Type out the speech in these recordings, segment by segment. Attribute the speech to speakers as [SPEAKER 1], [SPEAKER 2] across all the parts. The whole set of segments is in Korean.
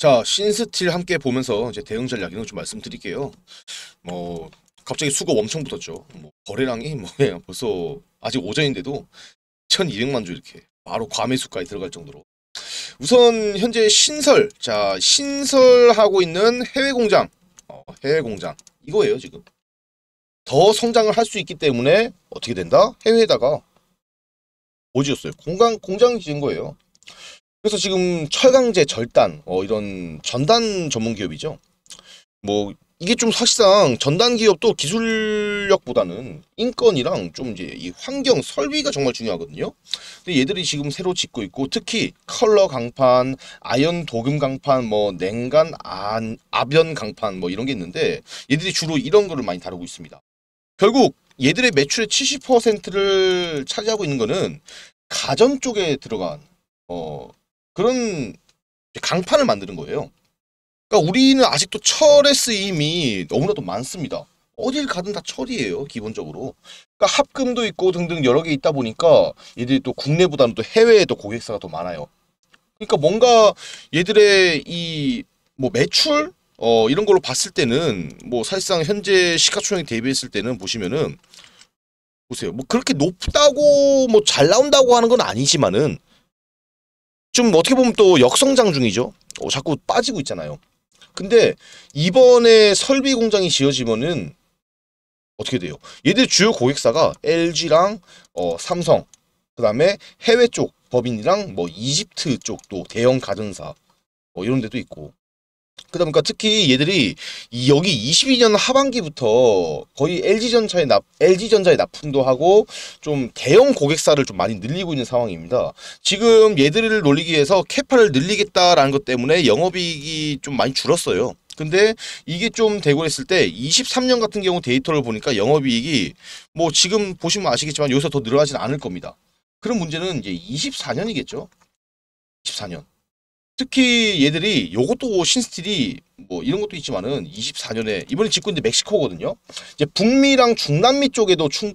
[SPEAKER 1] 자, 신스틸 함께 보면서 이제 대응 전략이랑 좀 말씀드릴게요. 뭐 갑자기 수급 엄청 붙었죠. 뭐 거래량이 뭐예요. 벌써 아직 오전인데도 1200만 주 이렇게 바로 과매수까지 들어갈 정도로 우선 현재 신설 자 신설하고 있는 해외 공장 어, 해외 공장 이거예요 지금 더 성장을 할 수 있기 때문에 어떻게 된다 해외에다가 뭐 지었어요 공장 공장 지은 거예요 그래서 지금 철강제, 절단 어, 이런 전단 전문 기업이죠. 뭐 이게 좀 사실상 전단 기업도 기술력보다는 인건이랑 좀 이제 이 환경 설비가 정말 중요하거든요. 근데 얘들이 지금 새로 짓고 있고 특히 컬러 강판, 아연 도금 강판, 뭐 냉간 안, 아변 강판 뭐 이런 게 있는데 얘들이 주로 이런 거를 많이 다루고 있습니다. 결국 얘들의 매출의 70%를 차지하고 있는 거는 가전 쪽에 들어간 어 그런 강판을 만드는 거예요. 그러니까 우리는 아직도 철의 쓰임이 너무나도 많습니다. 어딜 가든 다 철이에요, 기본적으로. 그러니까 합금도 있고 등등 여러 개 있다 보니까 얘들이 또 국내보다는 또 해외에 도 고객사가 더 많아요. 그러니까 뭔가 얘들의 이 뭐 매출 어 이런 걸로 봤을 때는 뭐 사실상 현재 시가총액 대비했을 때는 보시면은 보세요. 뭐 그렇게 높다고 뭐 잘 나온다고 하는 건 아니지만은 좀 어떻게 보면 또 역성장 중이죠. 어, 자꾸 빠지고 있잖아요. 근데 이번에 설비 공장이 지어지면은 어떻게 돼요? 얘들 주요 고객사가 LG랑 어, 삼성, 그 다음에 해외 쪽 법인이랑 뭐 이집트 쪽도 대형 가전사 뭐 이런 데도 있고 그다음 그러니까 특히 얘들이 여기 22년 하반기부터 거의 LG 전자의납 LG 전자의 납품도 하고 좀 대형 고객사를 좀 많이 늘리고 있는 상황입니다. 지금 얘들을 놀리기 위해서 캐파를 늘리겠다라는 것 때문에 영업이익이 좀 많이 줄었어요. 근데 이게 좀 되고 했을 때 23년 같은 경우 데이터를 보니까 영업이익이 뭐 지금 보시면 아시겠지만 여기서 더 늘어나진 않을 겁니다. 그런 문제는 이제 24년이겠죠. 24년. 특히 얘들이 요것도 신스틸이 뭐 이런 것도 있지만은 24년에 이번에 직구 인데 멕시코거든요. 이제 북미랑 중남미 쪽에도 충,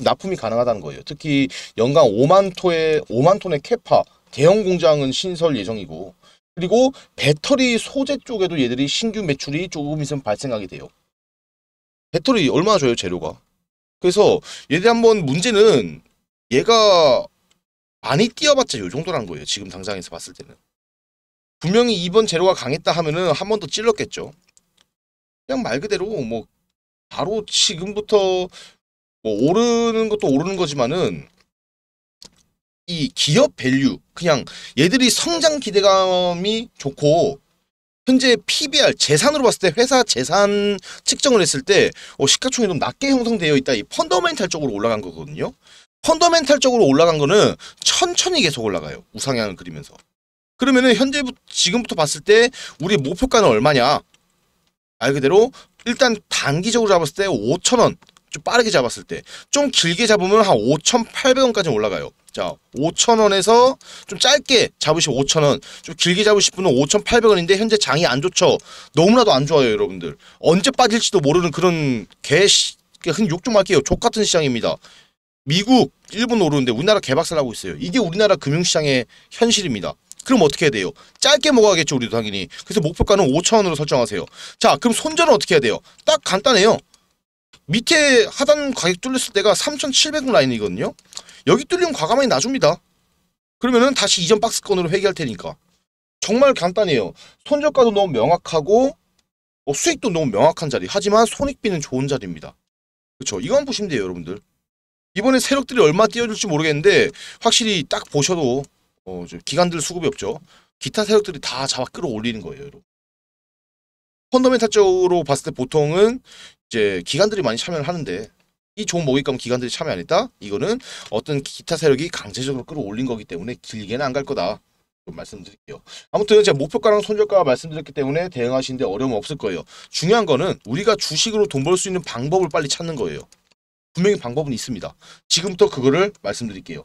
[SPEAKER 1] 납품이 가능하다는 거예요. 특히 연간 5만 톤의 5만 톤의 캐파 대형 공장은 신설 예정이고 그리고 배터리 소재 쪽에도 얘들이 신규 매출이 조금 있으면 발생하게 돼요. 배터리 얼마나 줘요 재료가? 그래서 얘들 한번 문제는 얘가 많이 뛰어봤자 요 정도라는 거예요. 지금 당장에서 봤을 때는. 분명히 이번 제로가 강했다 하면은 한 번 더 찔렀겠죠. 그냥 말 그대로 뭐 바로 지금부터 뭐 오르는 것도 오르는 거지만은 이 기업 밸류 그냥 얘들이 성장 기대감이 좋고 현재 PBR 재산으로 봤을 때 회사 재산 측정을 했을 때 어, 시가총액이 좀 낮게 형성되어 있다 이 펀더멘탈 쪽으로 올라간 거거든요. 펀더멘탈 쪽으로 올라간 거는 천천히 계속 올라가요. 우상향을 그리면서. 그러면은 현재 지금부터 봤을 때 우리 목표가는 얼마냐? 말 그대로 일단 단기적으로 잡았을 때 5천원 좀 빠르게 잡았을 때 좀 길게 잡으면 한 5,800원까지 올라가요. 자, 5천원에서 좀 짧게 잡으시 5천원좀 길게 잡으실 분은 5,800원인데 현재 장이 안 좋죠. 너무나도 안 좋아요, 여러분들. 언제 빠질지도 모르는 그런 개시 그러니까 흔욕좀 할게요. 족 같은 시장입니다. 미국, 일본 오르는데 우리나라 개박살 하고 있어요. 이게 우리나라 금융시장의 현실입니다. 그럼 어떻게 해야 돼요? 짧게 먹어야겠죠 우리도 당연히. 그래서 목표가는 5천원으로 설정하세요. 자 그럼 손절은 어떻게 해야 돼요? 딱 간단해요. 밑에 하단 가격 뚫렸을 때가 3,700원 라인이거든요. 여기 뚫리면 과감하게 놔줍니다. 그러면은 다시 이전 박스권으로 회귀할 테니까. 정말 간단해요. 손절가도 너무 명확하고 어, 수익도 너무 명확한 자리. 하지만 손익비는 좋은 자리입니다. 그렇죠. 이건 보시면 돼요, 여러분들. 이번에 세력들이 얼마 뛰어줄지 모르겠는데 확실히 딱 보셔도 어, 기관들 수급이 없죠. 기타 세력들이 다 잡아 끌어올리는 거예요. 여러분. 펀더멘탈적으로 봤을 때 보통은 이제 기관들이 많이 참여를 하는데 이 좋은 먹잇감 기관들이 참여 안 했다? 이거는 어떤 기타 세력이 강제적으로 끌어올린 거기 때문에 길게는 안 갈 거다. 좀 말씀드릴게요. 아무튼 제가 목표가랑 손절가 말씀드렸기 때문에 대응하시는데 어려움 없을 거예요. 중요한 거는 우리가 주식으로 돈 벌 수 있는 방법을 빨리 찾는 거예요. 분명히 방법은 있습니다. 지금부터 그거를 말씀드릴게요.